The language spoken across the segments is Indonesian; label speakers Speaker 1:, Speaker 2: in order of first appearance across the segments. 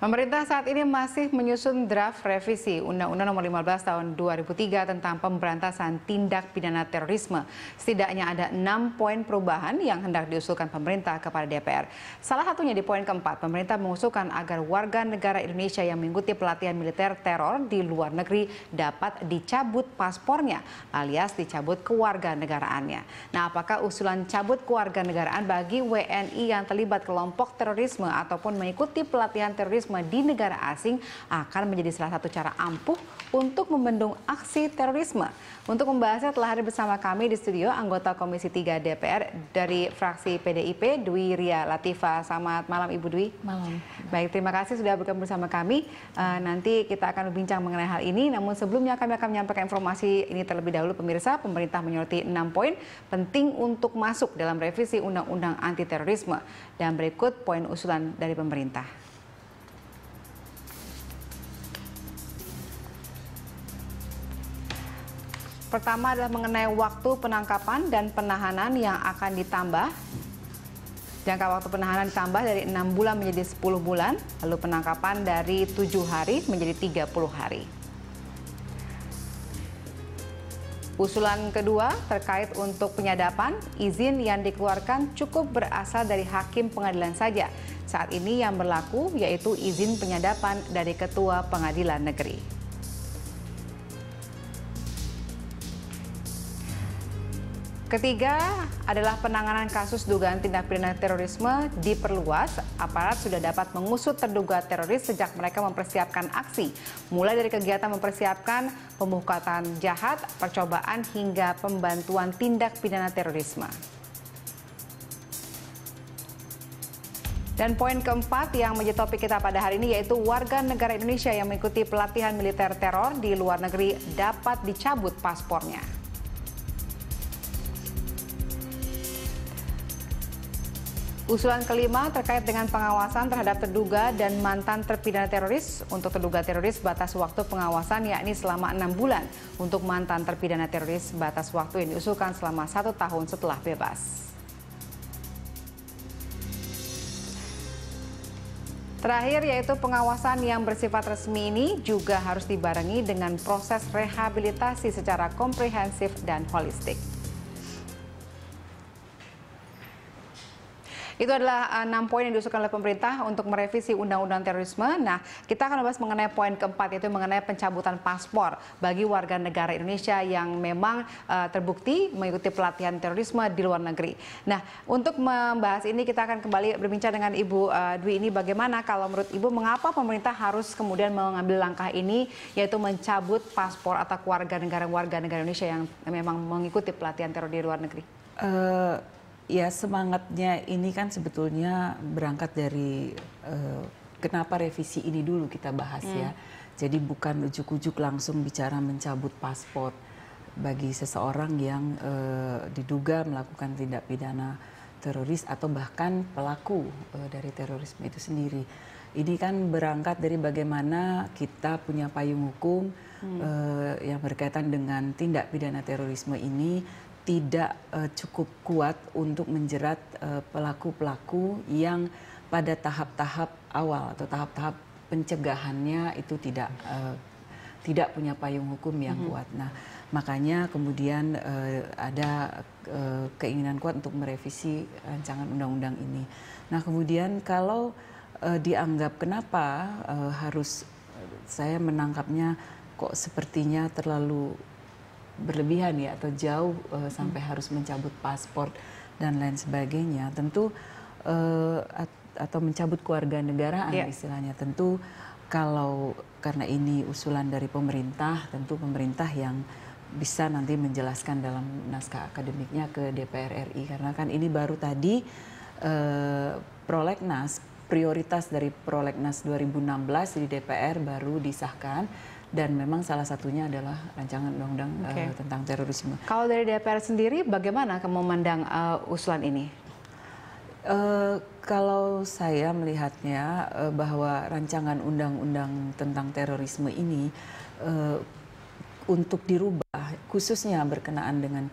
Speaker 1: Pemerintah saat ini masih menyusun draft revisi Undang-Undang Nomor 15 Tahun 2003 tentang pemberantasan tindak pidana terorisme. Setidaknya ada enam poin perubahan yang hendak diusulkan pemerintah kepada DPR. Salah satunya di poin keempat, pemerintah mengusulkan agar warga negara Indonesia yang mengikuti pelatihan militer teror di luar negeri dapat dicabut paspornya alias dicabut kewarganegaraannya. Nah, apakah usulan cabut kewarganegaraan bagi WNI yang terlibat kelompok terorisme ataupun mengikuti pelatihan terorisme terorisme di negara asing akan menjadi salah satu cara ampuh untuk membendung aksi terorisme. Untuk membahasnya telah hadir bersama kami di studio anggota Komisi 3 DPR dari fraksi PDIP Dwi Ria Latifa. Selamat malam Ibu Dwi. Malam. Baik, terima kasih sudah bergabung bersama kami. Uh, nanti kita akan berbincang mengenai hal ini. Namun sebelumnya kami akan menyampaikan informasi ini terlebih dahulu pemirsa. Pemerintah menyoroti 6 poin penting untuk masuk dalam revisi Undang-Undang Anti Terorisme. Dan berikut poin usulan dari pemerintah. Pertama adalah mengenai waktu penangkapan dan penahanan yang akan ditambah. Jangka waktu penahanan ditambah dari 6 bulan menjadi 10 bulan, lalu penangkapan dari 7 hari menjadi 30 hari. Usulan kedua terkait untuk penyadapan, izin yang dikeluarkan cukup berasal dari hakim pengadilan saja. Saat ini yang berlaku yaitu izin penyadapan dari Ketua Pengadilan Negeri. Ketiga adalah penanganan kasus dugaan tindak pidana terorisme diperluas. Aparat sudah dapat mengusut terduga teroris sejak mereka mempersiapkan aksi, mulai dari kegiatan mempersiapkan pembukaan jahat, percobaan hingga pembantuan tindak pidana terorisme. Dan poin keempat yang menjadi topik kita pada hari ini yaitu warga negara Indonesia yang mengikuti pelatihan militer teror di luar negeri dapat dicabut paspornya. Usulan kelima terkait dengan pengawasan terhadap terduga dan mantan terpidana teroris. Untuk terduga teroris batas waktu pengawasan yakni selama enam bulan. Untuk mantan terpidana teroris batas waktu yang diusulkan selama satu tahun setelah bebas. Terakhir yaitu pengawasan yang bersifat resmi ini juga harus dibarengi dengan proses rehabilitasi secara komprehensif dan holistik. Itu adalah eh, enam poin yang diusulkan oleh pemerintah untuk merevisi undang-undang terorisme. Nah, kita akan membahas mengenai poin keempat yaitu mengenai pencabutan paspor bagi warga negara Indonesia yang memang uh, terbukti mengikuti pelatihan terorisme di luar negeri. Nah, untuk membahas ini kita akan kembali berbincang dengan Ibu uh, Dwi ini bagaimana kalau menurut Ibu mengapa pemerintah harus kemudian mengambil langkah ini yaitu mencabut paspor atau warga negara warga negara Indonesia yang memang mengikuti pelatihan teror di luar negeri?
Speaker 2: Uh ya semangatnya ini kan sebetulnya berangkat dari uh, kenapa revisi ini dulu kita bahas ya. hmm. ya. Jadi bukan ujuk-ujuk langsung bicara mencabut paspor bagi seseorang yang uh, diduga melakukan tindak pidana teroris atau bahkan pelaku uh, dari terorisme itu sendiri. Ini kan berangkat dari bagaimana kita punya payung hukum hmm. uh, yang berkaitan dengan tindak pidana terorisme ini tidak uh, cukup kuat untuk menjerat eh, pelaku-pelaku uh, yang pada tahap-tahap awal atau tahap-tahap pencegahannya itu tidak uh, tidak punya payung hukum yang mm -hmm. kuat. Nah, makanya kemudian uh, ada uh, keinginan kuat untuk merevisi rancangan undang-undang ini. Nah, kemudian kalau uh, dianggap kenapa uh, harus saya menangkapnya kok sepertinya terlalu berlebihan ya atau jauh uh, sampai harus mencabut paspor dan lain sebagainya tentu uh, atau mencabut keluarga negara yeah. istilahnya tentu kalau karena ini usulan dari pemerintah tentu pemerintah yang bisa nanti menjelaskan dalam naskah akademiknya ke DPR RI karena kan ini baru tadi uh, prolegnas prioritas dari prolegnas 2016 di DPR baru disahkan dan memang salah satunya adalah rancangan undang-undang eh, okay. uh, tentang terorisme. Kalau dari DPR sendiri bagaimana memandang uh, usulan ini? Uh, kalau saya melihatnya uh, bahwa rancangan undang-undang tentang terorisme ini uh, untuk dirubah khususnya berkenaan dengan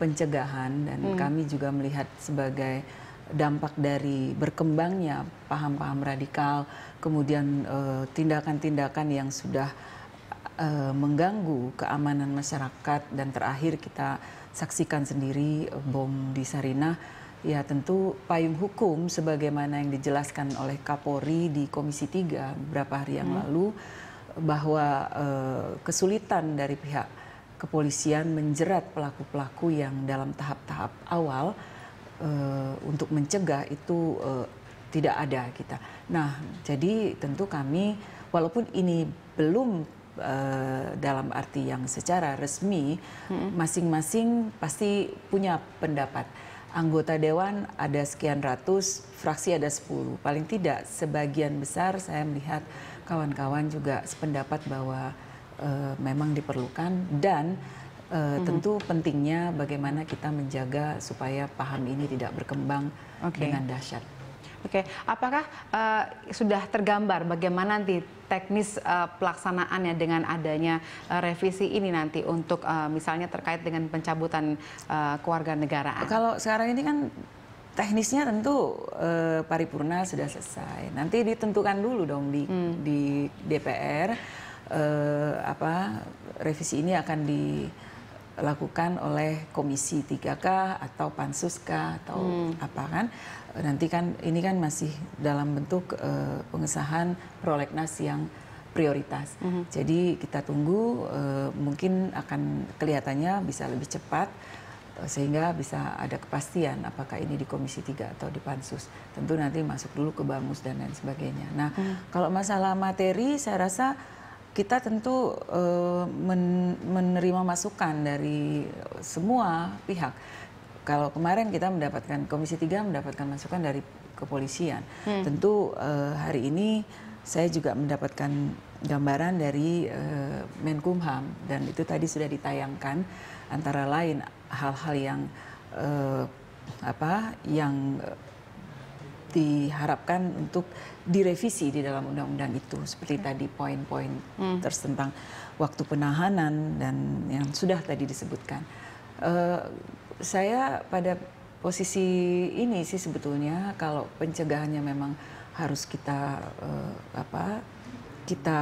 Speaker 2: pencegahan dan hmm. kami juga melihat sebagai dampak dari berkembangnya paham-paham radikal, kemudian tindakan-tindakan uh, yang sudah uh, mengganggu keamanan masyarakat dan terakhir kita saksikan sendiri eh, bom di Sarinah Ya tentu payung hukum sebagaimana yang dijelaskan oleh Kapolri di Komisi 3 beberapa hari yang hmm. lalu bahwa eh, kesulitan dari pihak kepolisian menjerat pelaku-pelaku yang dalam tahap-tahap awal untuk mencegah itu tidak ada kita. Nah, jadi tentu kami walaupun ini belum Uh, dalam arti yang secara resmi hmm. masing-masing hmm. pasti punya pendapat. Anggota dewan ada sekian ratus, fraksi ada sepuluh. Paling tidak sebagian besar saya melihat kawan-kawan juga sependapat bahwa uh, memang diperlukan dan Uh, hmm. tentu pentingnya bagaimana kita menjaga
Speaker 1: supaya paham ini tidak berkembang okay. dengan dahsyat. Oke, apakah uh, sudah tergambar bagaimana nanti teknis uh, pelaksanaannya dengan adanya uh, revisi ini nanti untuk uh, misalnya terkait dengan pencabutan uh, negaraan? Kalau sekarang ini kan teknisnya tentu uh, paripurna sudah selesai.
Speaker 2: Nanti ditentukan dulu dong di hmm. di DPR uh, apa revisi ini akan di lakukan oleh komisi 3K atau pansus K atau hmm. apa kan nanti kan ini kan masih dalam bentuk uh, pengesahan prolegnas yang prioritas. -hmm. Jadi kita tunggu uh, mungkin akan kelihatannya bisa lebih cepat eh, sehingga bisa ada kepastian apakah ini di Komisi 3 atau di Pansus. Tentu nanti masuk dulu ke Bamus dan lain sebagainya. Nah, mm. kalau masalah materi saya rasa kita tentu uh, men menerima masukan dari semua pihak. Kalau kemarin kita mendapatkan Komisi 3 mendapatkan masukan dari kepolisian. Hmm. Tentu uh, hari ini saya juga mendapatkan gambaran dari uh, Menkumham dan itu tadi sudah ditayangkan antara lain hal-hal yang uh, apa yang diharapkan untuk direvisi di dalam undang-undang itu seperti hmm. tadi poin-poin hmm. tentang waktu penahanan dan yang sudah tadi disebutkan. Uh, saya pada posisi ini sih sebetulnya kalau pencegahannya memang harus kita uh, apa kita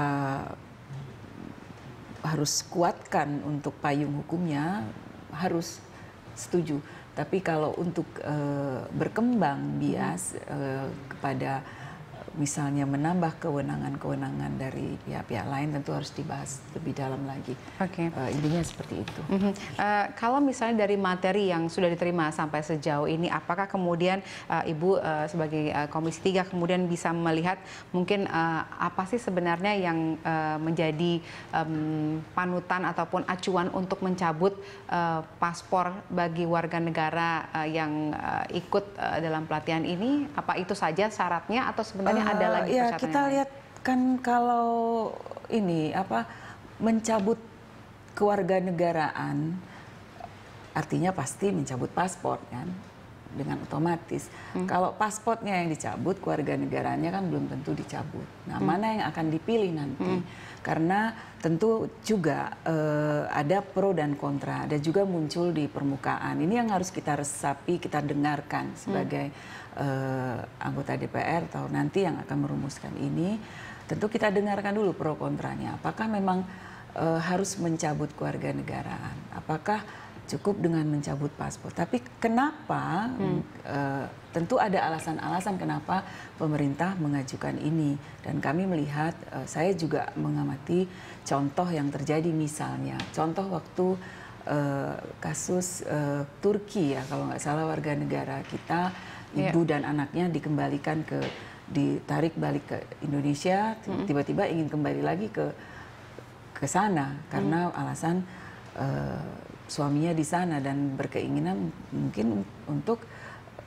Speaker 2: harus kuatkan untuk payung hukumnya harus setuju tapi kalau untuk eh, berkembang bias eh, kepada misalnya menambah kewenangan-kewenangan dari pihak-pihak lain tentu harus dibahas lebih dalam lagi. Oke. Okay. Uh, eh, intinya seperti itu. Mm
Speaker 1: -hmm. uh, kalau misalnya dari materi yang sudah diterima sampai sejauh ini, apakah kemudian uh, Ibu uh, sebagai uh, Komisi 3 kemudian bisa melihat mungkin uh, apa sih sebenarnya yang uh, menjadi um, panutan ataupun acuan untuk mencabut uh, paspor bagi warga negara uh, yang uh, ikut uh, dalam pelatihan ini? Apa itu saja syaratnya atau sebenarnya uh, ada lagi ya kita
Speaker 2: lihat kan kalau ini apa mencabut kewarganegaraan artinya pasti mencabut paspor kan dengan otomatis. Hmm. Kalau paspornya yang dicabut, keluarga negaranya kan belum tentu dicabut. Nah, hmm. mana yang akan dipilih nanti? Hmm. Karena tentu juga eh, ada pro dan kontra, ada juga muncul di permukaan. Ini yang harus kita resapi, kita dengarkan hmm. sebagai hmm. eh, anggota DPR atau nanti yang akan merumuskan ini. Tentu kita dengarkan dulu pro kontranya. Apakah memang eh, harus mencabut keluarga negaraan? Apakah cukup dengan mencabut paspor. Tapi kenapa? Hmm. E, tentu ada alasan-alasan kenapa pemerintah mengajukan ini. Dan kami melihat, e, saya juga mengamati contoh yang terjadi misalnya, contoh waktu e, kasus e, Turki ya, kalau nggak salah warga negara kita ya. ibu dan anaknya dikembalikan ke ditarik balik ke Indonesia, hmm. tiba-tiba ingin kembali lagi ke ke sana karena hmm. alasan uh, suaminya di sana dan berkeinginan mungkin untuk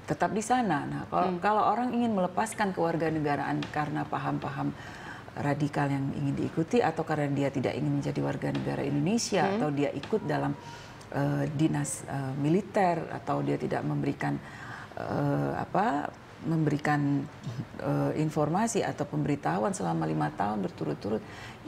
Speaker 2: tetap di sana. Nah, kalau hmm. kalau orang ingin melepaskan kewarganegaraan karena paham-paham radikal yang ingin diikuti atau karena dia tidak ingin menjadi warga negara Indonesia hmm. atau dia ikut dalam uh, dinas uh, militer atau dia tidak memberikan uh, apa memberikan uh, informasi atau pemberitahuan selama lima tahun berturut-turut,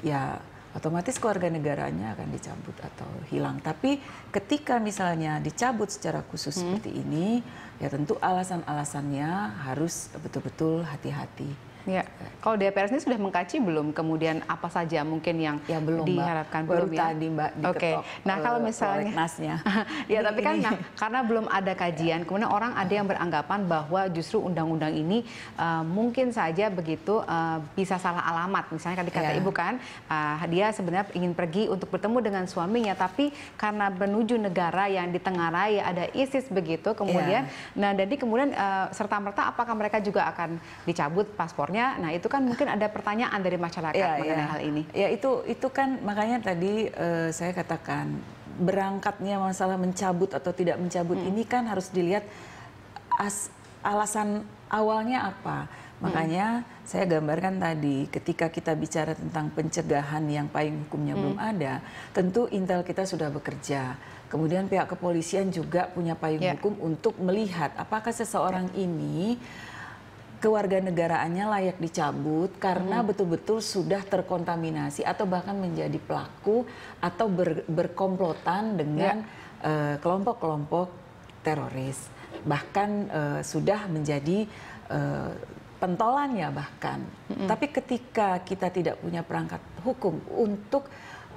Speaker 2: ya otomatis keluarga negaranya akan dicabut atau hilang. Tapi ketika misalnya dicabut secara khusus hmm. seperti ini, ya tentu alasan-alasannya harus betul-betul hati-hati
Speaker 1: Ya. Kalau DPR sendiri sudah mengkaji belum kemudian apa saja mungkin yang ya, belum, diharapkan Mbak. Baru belum ya? tadi Mbak diketok. Oke. Nah, eh, kalau misalnya ya tapi kan nah, karena belum ada kajian, ya. kemudian orang ada yang beranggapan bahwa justru undang-undang ini uh, mungkin saja begitu uh, bisa salah alamat. Misalnya tadi kata ya. Ibu kan uh, dia sebenarnya ingin pergi untuk bertemu dengan suaminya tapi karena menuju negara yang di tengah raya ada ISIS begitu kemudian iya. nah jadi kemudian uh, serta merta apakah mereka juga akan dicabut paspornya misalnya. Nah, itu kan mungkin ada pertanyaan dari masyarakat ya, mengenai ya. hal ini. Ya, itu itu kan makanya tadi
Speaker 2: uh, saya katakan berangkatnya masalah mencabut atau tidak mencabut hmm. ini kan harus dilihat as, alasan awalnya apa. Hmm. Makanya hmm. saya gambarkan tadi ketika kita bicara tentang pencegahan yang payung hukumnya hmm. belum ada, tentu intel kita sudah bekerja. Kemudian pihak kepolisian juga punya payung yeah. hukum untuk melihat apakah seseorang ini kewarganegaraannya layak dicabut karena betul-betul hmm. sudah terkontaminasi atau bahkan menjadi pelaku atau ber, berkomplotan dengan ya. Eh, kelompok-kelompok ya. uh, teroris bahkan uh, sudah menjadi uh, ya bahkan hmm. tapi ketika kita tidak punya perangkat hukum untuk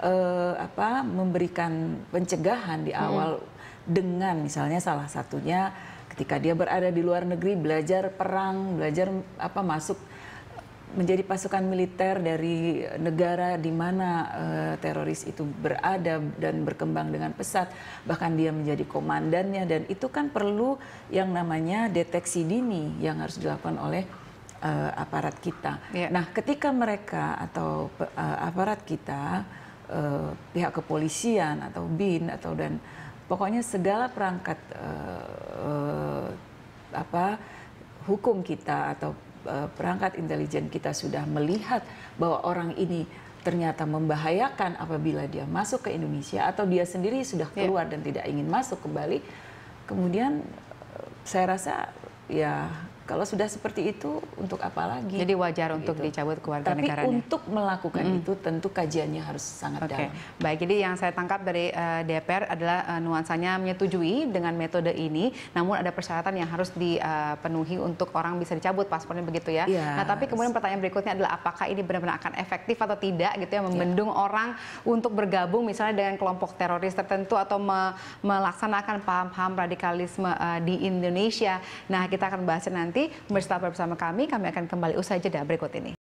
Speaker 2: uh, apa memberikan pencegahan di awal hmm. dengan misalnya salah satunya ketika dia berada di luar negeri belajar perang, belajar apa masuk menjadi pasukan militer dari negara di mana uh, teroris itu berada dan berkembang dengan pesat bahkan dia menjadi komandannya dan itu kan perlu yang namanya deteksi dini yang harus dilakukan oleh uh, aparat kita. Yeah. Nah, ketika mereka atau uh, aparat kita uh, pihak kepolisian atau BIN atau dan pokoknya segala perangkat uh, uh, apa hukum kita atau uh, perangkat intelijen kita sudah melihat bahwa orang ini ternyata membahayakan apabila dia masuk ke Indonesia atau dia sendiri sudah iya. keluar yeah. dan tidak ingin masuk kembali kemudian saya rasa ya kalau sudah seperti itu, untuk apa lagi? Jadi wajar untuk gitu.
Speaker 1: dicabut keluarga Tapi negaranya. untuk melakukan mm. itu tentu kajiannya harus sangat okay. dalam. Baik, jadi yang saya tangkap dari uh, eh, DPR adalah uh, nuansanya menyetujui dengan metode ini, namun ada persyaratan yang harus dipenuhi untuk orang bisa dicabut paspornya begitu ya. Yes. Iya. Nah, tapi kemudian pertanyaan berikutnya adalah apakah ini benar-benar akan efektif atau tidak gitu ya iya. membendung yeah. orang untuk bergabung misalnya dengan kelompok teroris tertentu atau me melaksanakan paham-paham radikalisme uh, di Indonesia. Nah, kita akan bahas nanti nanti bersabar bersama kami. Kami akan kembali usai jeda berikut ini.